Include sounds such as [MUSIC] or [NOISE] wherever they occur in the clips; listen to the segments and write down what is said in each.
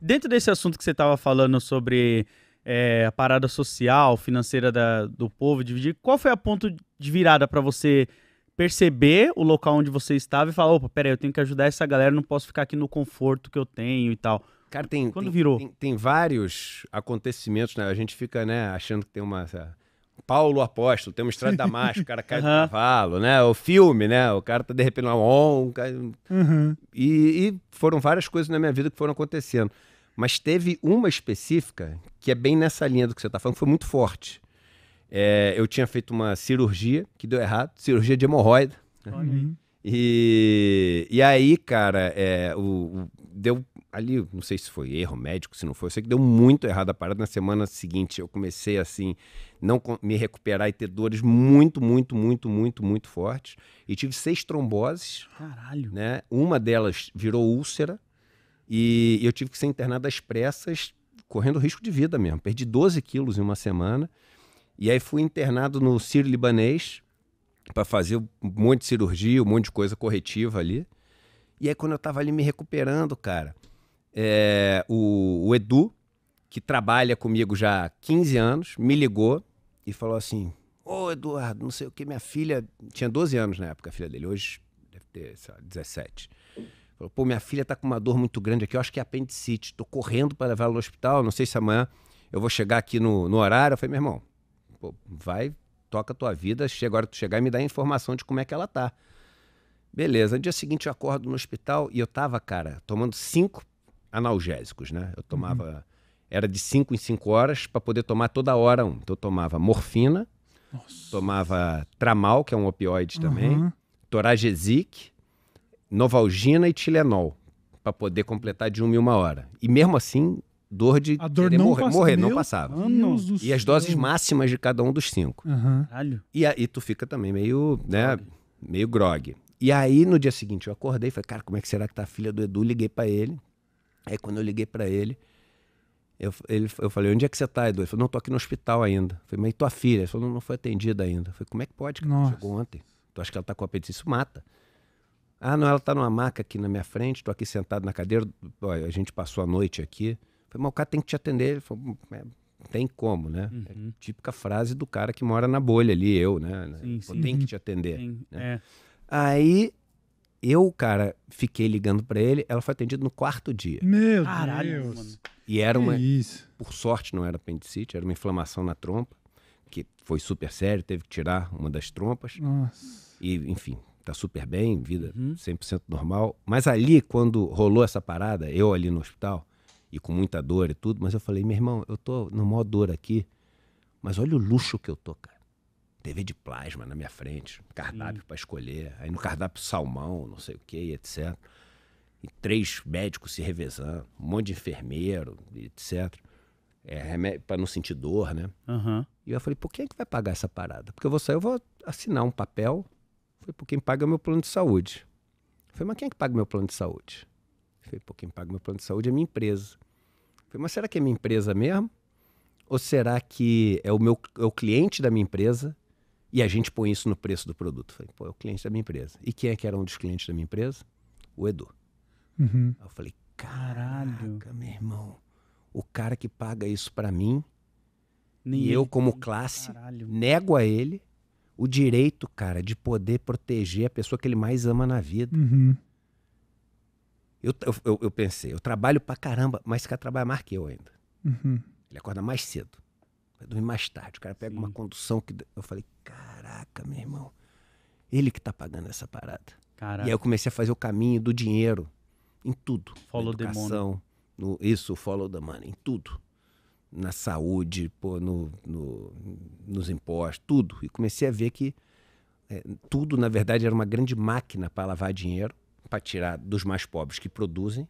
Dentro desse assunto que você estava falando sobre é, a parada social, financeira da, do povo, dividir, qual foi a ponto de virada para você perceber o local onde você estava e falar, opa, peraí, eu tenho que ajudar essa galera, não posso ficar aqui no conforto que eu tenho e tal. Cara, tem, Quando tem, virou? Tem, tem, vários acontecimentos, né? A gente fica, né, achando que tem uma... Paulo Apóstolo, tem uma estrada da [LAUGHS] Macho o cara cai uhum. do cavalo, né? O filme, né? O cara tá de repente lá, um, uhum. e, e, foram várias coisas na minha vida que foram acontecendo. Mas teve uma específica que é bem nessa linha do que você está falando, que foi muito forte. É, eu tinha feito uma cirurgia que deu errado, cirurgia de hemorroida. Né? E, e aí, cara, é, o, o, deu ali, não sei se foi erro médico, se não foi, eu sei que deu muito errado a parada. Na semana seguinte eu comecei assim, não me recuperar e ter dores muito, muito, muito, muito, muito fortes. E tive seis tromboses. Caralho. Né? Uma delas virou úlcera. E eu tive que ser internado às pressas, correndo risco de vida mesmo. Perdi 12 quilos em uma semana. E aí fui internado no Ciro Libanês para fazer um monte de cirurgia, um monte de coisa corretiva ali. E aí, quando eu tava ali me recuperando, cara, é, o, o Edu, que trabalha comigo já há 15 anos, me ligou e falou assim: Ô Eduardo, não sei o que, minha filha. Tinha 12 anos na época, a filha dele, hoje deve ter, sei lá, 17. Falou, pô, minha filha está com uma dor muito grande aqui, eu acho que é apendicite. Tô correndo para levar ela no hospital, não sei se amanhã eu vou chegar aqui no, no horário. Eu falei, meu irmão, pô, vai, toca a tua vida, chega a hora tu chegar e me dá a informação de como é que ela tá. Beleza, no dia seguinte eu acordo no hospital e eu tava, cara, tomando cinco analgésicos, né? Eu tomava, uhum. era de cinco em cinco horas para poder tomar toda hora um. Então eu tomava morfina, Nossa. tomava tramal, que é um opioide uhum. também, toragesic, Novalgina e Tilenol para poder completar de uma em uma hora. E mesmo assim, dor de a dor não morrer, passa, morrer não passava. Anos e as doses máximas de cada um dos cinco. Uhum. E aí tu fica também meio, né, meio grog. E aí no dia seguinte eu acordei e falei, cara, como é que será que tá a filha do Edu? Liguei para ele. Aí quando eu liguei para ele, eu, ele, eu falei, onde é que você tá, Edu? Ele falou, não, tô aqui no hospital ainda. Eu falei, mas e tua filha? Ele falou, não, não foi atendida ainda. Eu falei, como é que pode? Cara? Chegou ontem. Tu acha que ela tá com apetite? Isso mata. Ah, não, ela está numa maca aqui na minha frente, estou aqui sentado na cadeira, olha, a gente passou a noite aqui. Falei, mas o cara tem que te atender. Ele falou, hum, é, tem como, né? É uhum. É típica frase do cara que mora na bolha ali, eu, né? né sim, tipo, sim. Tem que [LAUGHS] te atender. Sim, né? é. Aí eu, cara, fiquei ligando para ele, ela foi atendida no quarto dia. Meu Caralho, Deus! Mano. E era uma. Por sorte, não era apendicite, era uma inflamação na trompa, que foi super sério, teve que tirar uma das trompas. Nossa. E, enfim, tá super bem, vida uhum. 100% normal. Mas ali, quando rolou essa parada, eu ali no hospital, e com muita dor e tudo, mas eu falei, meu irmão, eu tô no maior dor aqui, mas olha o luxo que eu tô, cara. TV de plasma na minha frente, cardápio hum. para escolher, aí no cardápio salmão, não sei o que, etc. E três médicos se revezando, um monte de enfermeiro, etc. É, remédio para não sentir dor, né? Uhum. E eu falei, por quem é que vai pagar essa parada? Porque eu vou sair, eu vou assinar um papel Falei, por quem paga é meu plano de saúde. Falei, mas quem é que paga meu plano de saúde? Falei, pô, quem paga meu plano de saúde é minha empresa. Falei, mas será que é minha empresa mesmo? Ou será que é o meu é o cliente da minha empresa e a gente põe isso no preço do produto? Falei, pô, é o cliente da minha empresa. E quem é que era um dos clientes da minha empresa? O Edu. Uhum. Aí eu falei, caralho, meu irmão, o cara que paga isso para mim Nem e eu como classe caralho. nego a ele o direito, cara, de poder proteger a pessoa que ele mais ama na vida. Uhum. Eu, eu, eu, pensei, eu trabalho pra caramba, mas esse cara trabalha mais que eu ainda. Uhum. Ele acorda mais cedo, vai dormir mais tarde. O cara pega Sim. uma condução que. Eu falei, caraca, meu irmão, ele que tá pagando essa parada. Caraca. E aí eu comecei a fazer o caminho do dinheiro em tudo. Follow educação, the money. No, isso, follow the money, em tudo na saúde, pô, no, no, nos impostos, tudo. E comecei a ver que é, tudo, na verdade, era uma grande máquina para lavar dinheiro, para tirar dos mais pobres que produzem,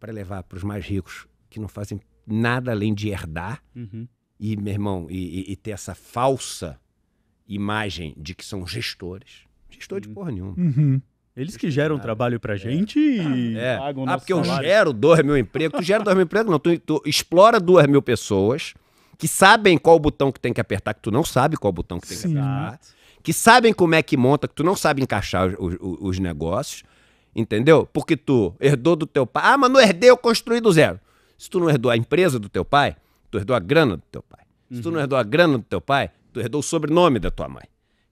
para levar para os mais ricos que não fazem nada além de herdar. Uhum. E, meu irmão, e, e, e, ter essa falsa imagem de que são gestores. Gestor uhum. de porra nenhuma. Uhum. Eles que geram trabalho pra é. gente ah, e é. pagam Ah, porque eu gero 2 mil empregos. Tu gera 2 mil empregos? Não, tu, tu explora 2 mil pessoas que sabem qual o botão que tem que apertar, que tu não sabe qual botão que tem Sim. que apertar. Que sabem como é que monta, que tu não sabe encaixar os, os, os negócios. Entendeu? Porque tu herdou do teu pai. Ah, mas não herdei, eu construí do zero. Se tu não herdou a empresa do teu pai, tu herdou a grana do teu pai. Se tu não uhum. herdou a grana do teu pai, tu herdou o sobrenome da tua mãe.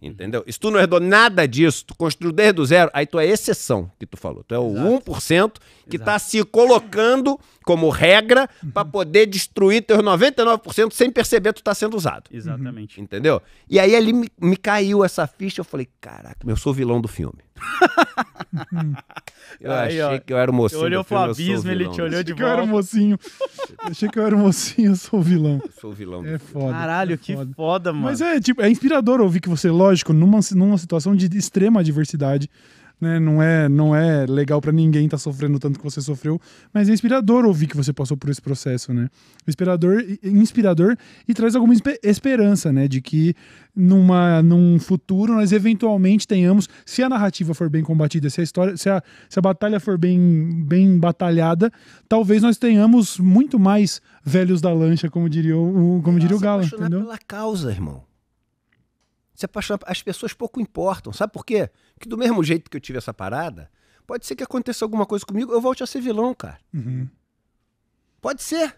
Entendeu? Se tu não herdou nada disso, tu construiu desde o zero, aí tu é exceção que tu falou. Tu é o Exato. 1% que está se colocando como regra para uhum. poder destruir teus 99% sem perceber que tu está sendo usado. Exatamente. Entendeu? E aí ali me, me caiu essa ficha, eu falei, caraca, eu sou vilão do filme eu achei que eu era o mocinho. Olhou pro abismo, ele te olhou de volta. Eu era o mocinho. [LAUGHS] achei que eu era o mocinho, eu sou o vilão. Eu sou o vilão. É foda. Caralho, é que foda. foda, mano. Mas é, tipo, é inspirador ouvir que você, lógico, numa, numa situação de extrema adversidade, né? Não é, não é legal para ninguém estar tá sofrendo tanto que você sofreu, mas é inspirador ouvir que você passou por esse processo, né? Inspirador, inspirador e traz alguma esperança, né? De que numa, num futuro nós eventualmente tenhamos, se a narrativa for bem combatida, se a história, se a, se a batalha for bem, bem batalhada, talvez nós tenhamos muito mais velhos da lancha, como diria o, como diria o Galo, entendeu? pela causa, irmão se apaixonar. As pessoas pouco importam. Sabe por quê? Que do mesmo jeito que eu tive essa parada, pode ser que aconteça alguma coisa comigo, eu volte a ser vilão, cara. Uhum. Pode ser.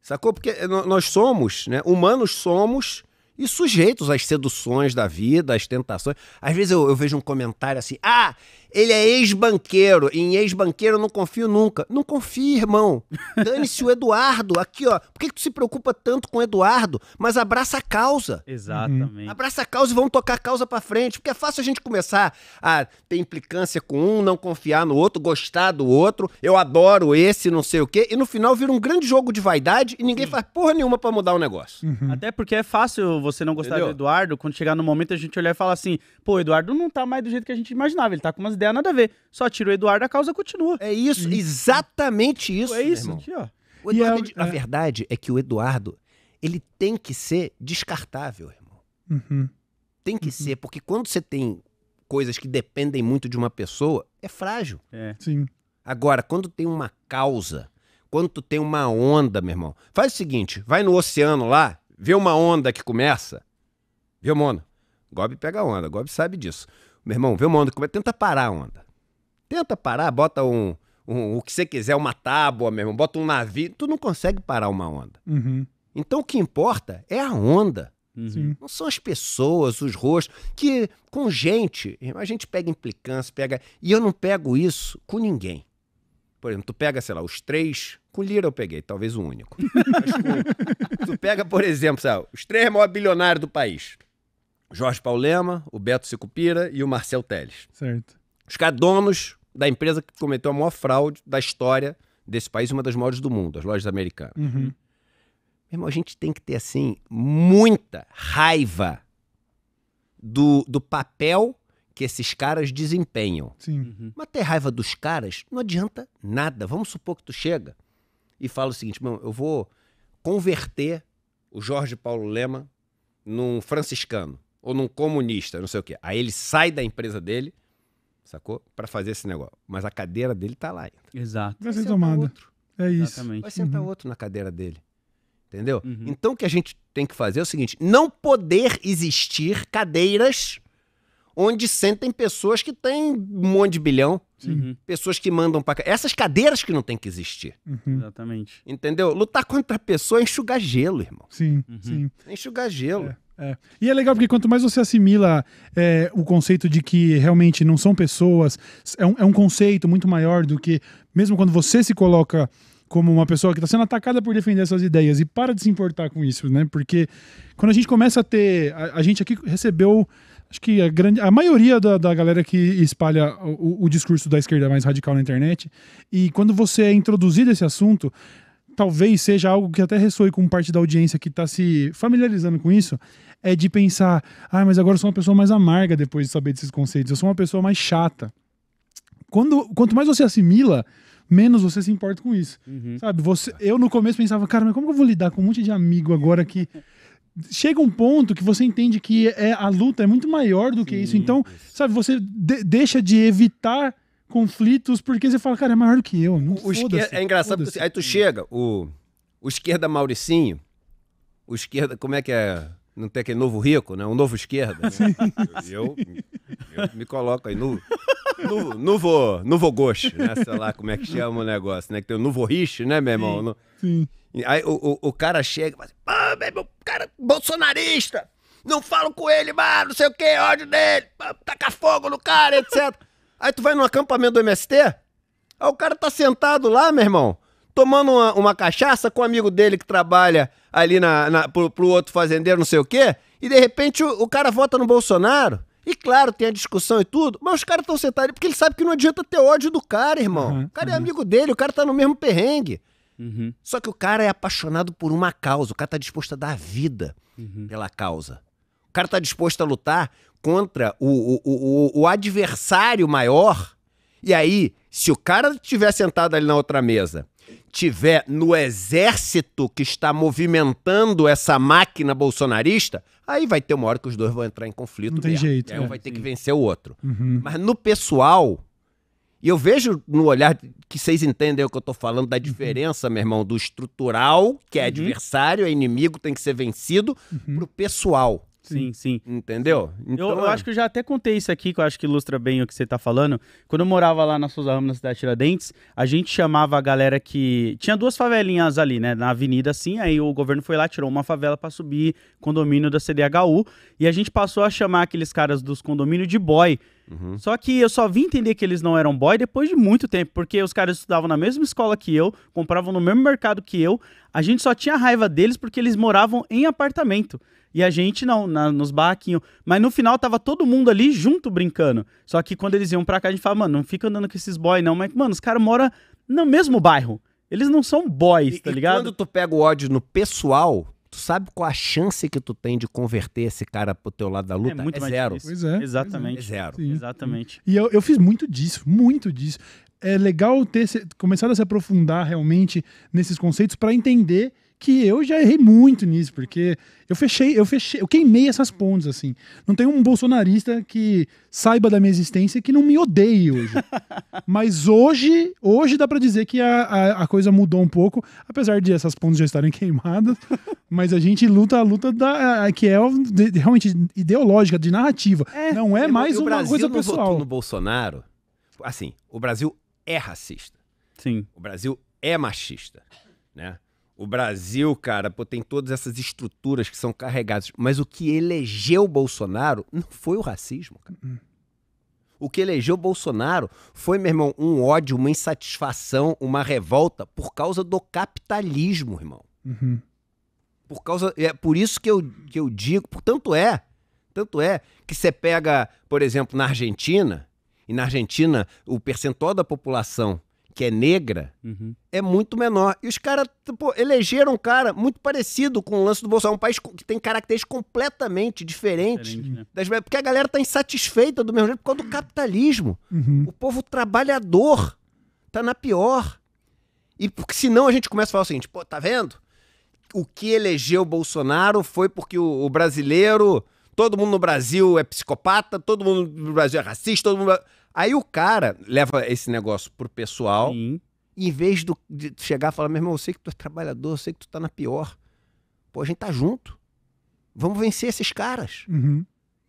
Sacou? Porque eh, nós somos, né? Humanos somos e sujeitos às seduções da vida, às tentações. Às vezes eu, eu vejo um comentário assim: ah, ele é ex-banqueiro. em ex-banqueiro eu não confio nunca. Não confia, irmão. [LAUGHS] Dane-se o Eduardo. Aqui, ó. Por que, que tu se preocupa tanto com o Eduardo? Mas abraça a causa. Exatamente. Uhum. Abraça a causa e vamos tocar a causa pra frente. Porque é fácil a gente começar a ter implicância com um, não confiar no outro, gostar do outro. Eu adoro esse, não sei o quê. E no final vira um grande jogo de vaidade e ninguém Sim. faz porra nenhuma para mudar o negócio. Uhum. Até porque é fácil você não gostar Entendeu? do Eduardo quando chegar no momento a gente olhar e falar assim: pô, o Eduardo não tá mais do jeito que a gente imaginava. Ele tá com umas ideia nada a ver. Só tira o Eduardo, a causa continua. É isso, isso. Uhum. exatamente isso. É isso, aqui, ó. É Eduardo, é, a verdade é que o Eduardo, ele tem que ser descartável, irmão. Uhum. Tem que uhum. ser, porque quando você tem coisas que dependem muito de uma pessoa, é frágil. É. Sim. Agora, quando tem uma causa, quando tu tem uma onda, meu irmão, faz o seguinte, vai no oceano lá, vê uma onda que começa, vê o mono, Gob pega a onda, Gob sabe disso. Meu irmão, vê uma onda, tenta parar a onda. Tenta parar, bota um, um, o que você quiser, uma tábua, meu irmão, bota um navio. Tu não consegue parar uma onda. Uhum. Então o que importa é a onda. Uhum. Não são as pessoas, os rostos, que com gente, a gente pega implicância, pega. E eu não pego isso com ninguém. Por exemplo, tu pega, sei lá, os três. Com Lira eu peguei, talvez o único. Mas, tu pega, por exemplo, sabe, os três maiores bilionários do país. Jorge Paulema, o Beto Sicupira e o Marcel Teles. Certo. Os cadonos da empresa que cometeu a maior fraude da história desse país, uma das maiores do mundo, as lojas americanas. Uhum. Meu irmão, a gente tem que ter, assim, muita raiva do, do papel que esses caras desempenham. Sim. Uhum. Mas ter raiva dos caras não adianta nada. Vamos supor que tu chega e fala o seguinte, meu, eu vou converter o Jorge Paulo Lema num franciscano ou num comunista, não sei o quê. Aí ele sai da empresa dele, sacou? Para fazer esse negócio. Mas a cadeira dele tá lá ainda. Exato. Vai, ser tomada. Outro. É isso. Exatamente. Vai sentar uhum. outro na cadeira dele. Entendeu? Uhum. Então o que a gente tem que fazer é o seguinte: não poder existir cadeiras onde sentem pessoas que têm um monte de bilhão, uhum. uhum. pessoas que mandam para essas cadeiras que não tem que existir. Uhum. Exatamente. Entendeu? Lutar contra a pessoa é enxugar gelo, irmão. Sim, uhum. sim. É enxugar gelo. É. É. E é legal porque quanto mais você assimila é, o conceito de que realmente não são pessoas, é um, é um, conceito muito maior do que, mesmo quando você se coloca como uma pessoa que está sendo atacada por defender essas ideias e para de se importar com isso, né? Porque quando a gente começa a ter. A, a gente aqui recebeu, acho que a, grande, a maioria da, da galera que espalha o, o discurso da esquerda mais radical na internet, e quando você é introduzido esse assunto, talvez seja algo que até ressoe com parte da audiência que está se familiarizando com isso, é de pensar, ah, mas agora eu sou uma pessoa mais amarga depois de saber desses conceitos, eu sou uma pessoa mais chata. Quando, quanto mais você assimila, menos você se importa com isso. Uhum. Sabe? Você, eu no começo pensava, cara, mas como eu vou lidar com um monte de amigo agora que. [LAUGHS] Chega um ponto que você entende que é, a luta é muito maior do que Sim, isso. Então, isso. sabe, você de, deixa de evitar conflitos, porque você fala, cara, é maior do que eu. Não, o esquerda, é engraçado, aí tu chega, o, o esquerda Mauricinho, o esquerda, como é que é? Não tem aquele novo rico, né? Um novo esquerda. Né? Eu, eu, me coloco aí no, no, novo, novo gosto, né? Sei lá como é que chama o negócio, né? Que tem o novo riche, né, meu irmão? Sim. No... sim. Aí o, o, o, cara chega e fala assim, ah, meu irmão, cara é bolsonarista, não falo com ele, mano, não sei o que, ódio dele, taca fogo no cara, etc. Aí tu vai no acampamento do MST, aí o cara tá sentado lá, meu irmão, tomando uma, uma cachaça com um amigo dele que trabalha ali na, na pro, pro, outro fazendeiro, não sei o quê, e de repente o, o cara vota no Bolsonaro. E claro, tem a discussão e tudo, mas os caras estão sentados ali porque ele sabe que não adianta ter ódio do cara, irmão. Uhum, o cara é uhum. é amigo dele, o cara tá no mesmo perrengue. Uhum. Só que o cara é apaixonado por uma causa, o cara tá disposto a dar a vida uhum. pela causa. O cara tá disposto a lutar contra o, o, o, o adversário maior. E aí, se o cara tiver sentado ali na outra mesa, tiver no exército que está movimentando essa máquina bolsonarista, aí vai ter uma hora que os dois vão entrar em conflito. Não tem mesmo. jeito. E aí é, um né? vai ter sim. que vencer o outro. Uhum. Mas no pessoal, e eu vejo no olhar que vocês entendem o que eu estou falando da uhum. diferença, uhum. meu irmão, do estrutural, que é uhum. adversário, é inimigo, tem que ser vencido, uhum. pro pessoal. Sim, sim. Entendeu? Então, eu, eu então, acho que eu já até contei isso aqui, que eu acho que ilustra bem o que você tá falando. Quando eu morava lá na Souza Ramos, na cidade de Tiradentes, a gente chamava a galera que. Tinha duas favelinhas ali, né? Na avenida, assim. Aí o governo foi lá, tirou uma favela para subir condomínio da CDHU. E a gente passou a chamar aqueles caras dos condomínios de boy. Uhum. Só que eu só vim entender que eles não eram boy depois de muito tempo, porque os caras estudavam na mesma escola que eu, compravam no mesmo mercado que eu. A gente só tinha raiva deles porque eles moravam em apartamento. E a gente não, na, nos barraquinhos. Mas no final tava todo mundo ali junto brincando. Só que quando eles iam pra cá, a gente falava, mano, não fica andando com esses boys não. Mas, mano, os caras moram no mesmo bairro. Eles não são boys, e, tá ligado? quando tu pega o ódio no pessoal, tu sabe qual a chance que tu tem de converter esse cara pro teu lado da luta? É, muito é mais zero. É, pois é, Exatamente. Pois é. zero. Sim. Exatamente. E eu, eu fiz muito disso, muito disso. É legal ter começado a se aprofundar realmente nesses conceitos para entender que eu já errei muito nisso, porque eu fechei, eu fechei, eu queimei essas pontes, assim. Não tem um bolsonarista que saiba da minha existência que não me odeie hoje. [LAUGHS] Mas hoje, hoje dá para dizer que a, a, a, coisa mudou um pouco, apesar de essas pontes já estarem [LAUGHS] queimadas. Mas a gente luta a luta da, a, que é de, realmente ideológica, de narrativa. É, não é mais uma Brasil coisa pessoal. no Bolsonaro, assim, o Brasil é racista. Sim. O Brasil é machista, né? O Brasil, cara, pô, tem todas essas estruturas que são carregadas. Mas o que elegeu Bolsonaro não foi o racismo, cara. Hum. O que elegeu Bolsonaro foi, meu irmão, um ódio, uma insatisfação, uma revolta por causa do capitalismo, irmão. Uhum. Por causa. É por isso que eu, que eu digo. portanto é. Tanto é que você pega, por exemplo, na Argentina, e na Argentina o percentual da população que é negra, uhum. é muito menor. E os caras, tipo, elegeram um cara muito parecido com o lance do Bolsonaro. Um país que tem características completamente diferentes. Diferente, né? porque a galera tá insatisfeita do mesmo jeito por causa do capitalismo. Uhum. O povo trabalhador tá na pior. E porque senão a gente começa a falar o seguinte, pô, tá vendo? O que elegeu o Bolsonaro foi porque o, o brasileiro... Todo mundo no Brasil é psicopata, todo mundo no Brasil é racista, todo mundo... Aí o cara leva esse negócio pro pessoal, Sim. em vez do, de chegar e falar, meu irmão, eu sei que tu é trabalhador, eu sei que tu tá na pior. Pô, a gente tá junto. Vamos vencer esses caras. Uhum.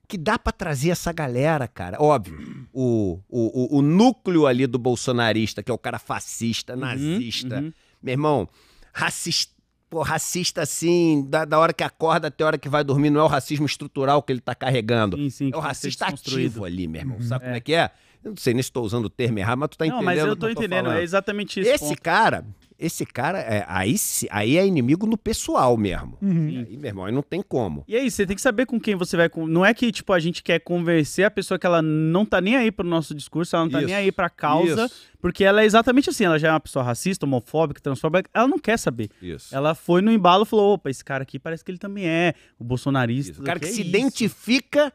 Que dá para trazer essa galera, cara. Óbvio, o, o, o, o, núcleo ali do bolsonarista, que é o cara fascista, uhum, nazista, uhum. meu irmão, racista, pô, racista assim, da, da, hora que acorda até a hora que vai dormir, não é o racismo estrutural que ele tá carregando. Sim, sim, é o tá racista ativo ali, meu irmão. Uhum. Sabe é. como é que é? Eu não sei nem se estou usando o termo errado, mas tu tá entendendo. Não, mas eu tô, tô entendendo, é falando. é exatamente isso. Esse ponto. cara, esse cara, é, aí, aí é inimigo no pessoal mesmo. Uhum. Aí, meu irmão, aí não tem como. E aí, você tem que saber com quem você vai. Não é que, tipo, a gente quer convencer a pessoa que ela não tá nem aí pro nosso discurso, ela não tá isso. nem aí pra causa. Isso. Porque ela é exatamente assim, ela já é uma pessoa racista, homofóbica, transfóbica, ela não quer saber. Isso. Ela foi no embalo e falou: opa, esse cara aqui parece que ele também é o bolsonarista. Isso. O cara que, que é se isso? identifica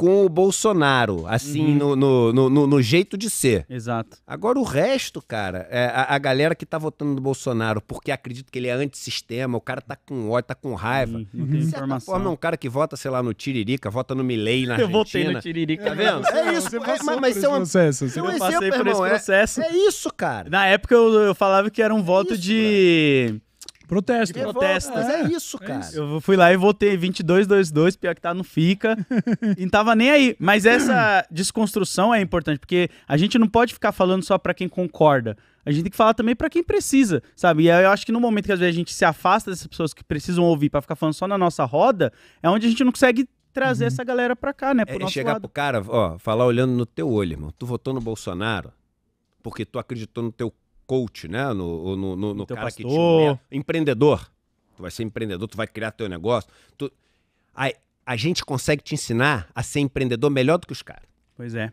com o Bolsonaro, assim, uhum. no, no, no, no, jeito de ser. Exato. Agora, o resto, cara, é a, a, galera que tá votando no Bolsonaro porque acredita que ele é antissistema, o cara tá com ódio, tá com raiva. Uhum. Não tem informação. Forma, é um cara que vota, sei lá, no Tiririca, vota no Milei na Argentina. [LAUGHS] Eu votei no Tiririca. Tá vendo? Né? É isso. Você é, mas, mas isso é um processo. Você é um exemplo, por irmão, esse é, processo. É, é, isso, cara. Na época, eu, eu falava que era um voto isso, de... Cara Protesto. protesta protesto. Mas é, é isso, cara. É isso. Eu fui lá e votei 2222, pior que tá, não fica. [LAUGHS] e não tava nem aí. Mas essa desconstrução é importante, porque a gente não pode ficar falando só para quem concorda. A gente tem que falar também para quem precisa, sabe? E eu acho que no momento que às vezes a gente se afasta dessas pessoas que precisam ouvir para ficar falando só na nossa roda, é onde a gente não consegue trazer uhum. essa galera pra cá, né? É, pro é, chegar lado. pro cara, ó, falar olhando no teu olho, irmão. Tu votou no Bolsonaro porque tu acreditou no teu coach, né? No, no, no, no cara pastor. que te... Empreendedor. Tu vai ser empreendedor, tu vai criar teu negócio. Tu... A, a gente consegue te ensinar a ser empreendedor melhor do que os caras. Pois é.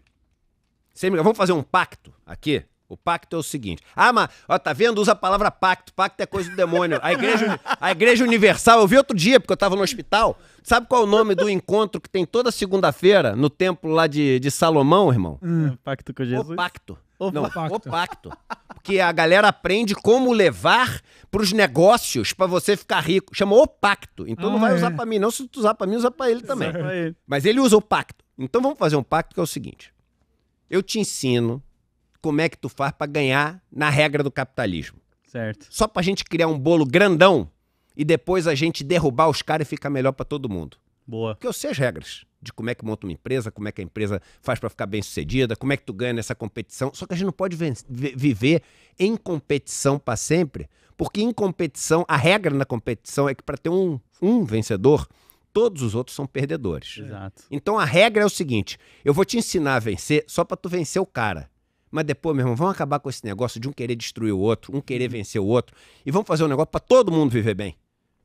Você, vamos fazer um pacto aqui? O pacto é o seguinte. Ah, mas, ó, tá vendo? Usa a palavra pacto. Pacto é coisa do demônio. A igreja, a igreja Universal, eu vi outro dia, porque eu tava no hospital. Sabe qual é o nome do encontro que tem toda segunda-feira no templo lá de, de Salomão, irmão? Hum, é pacto com Jesus. O pacto. O Não, pacto. o pacto. Porque a galera aprende como levar pros negócios para você ficar rico. Chama o pacto. Então ah, não vai ah, é. usar para mim, não. Se tu usar para mim, usa para ele também. Pra ele. Mas ele usa o pacto. Então vamos fazer um pacto que é o seguinte. Eu te ensino como é que tu faz para ganhar na regra do capitalismo. Certo. Só pra gente criar um bolo grandão e depois a gente derrubar os caras e ficar melhor para todo mundo. Boa. Porque eu sei as regras de como é que monta uma empresa, como é que a empresa faz para ficar bem sucedida, como é que tu ganha nessa competição. Só que a gente não pode viver em competição para sempre, porque em competição, a regra na competição é que para ter um, um vencedor, todos os outros são perdedores. Exato. Então a regra é o seguinte: eu vou te ensinar a vencer só para tu vencer o cara. Mas depois, meu irmão, vamos acabar com esse negócio de um querer destruir o outro, um querer vencer o outro. E vamos fazer um negócio para todo mundo viver bem.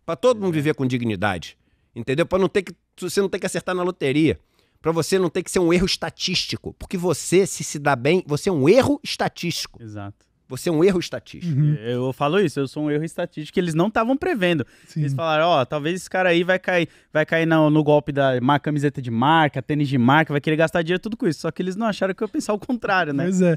para todo mundo viver com dignidade. Entendeu? Para não ter que. Você não ter que acertar na loteria. Para você não ter que ser um erro estatístico. Porque você, se se dá bem, você é um erro estatístico. Exato. Você é um erro estatístico. Uhum. Eu falo isso, eu sou um erro estatístico que eles não estavam prevendo. Sim. Eles falaram, ó, oh, talvez esse cara aí vai cair, vai cair no, no golpe da má, camiseta de marca, tênis de marca, vai querer gastar dinheiro tudo com isso. Só que eles não acharam que eu ia pensar o contrário, né? Pois é.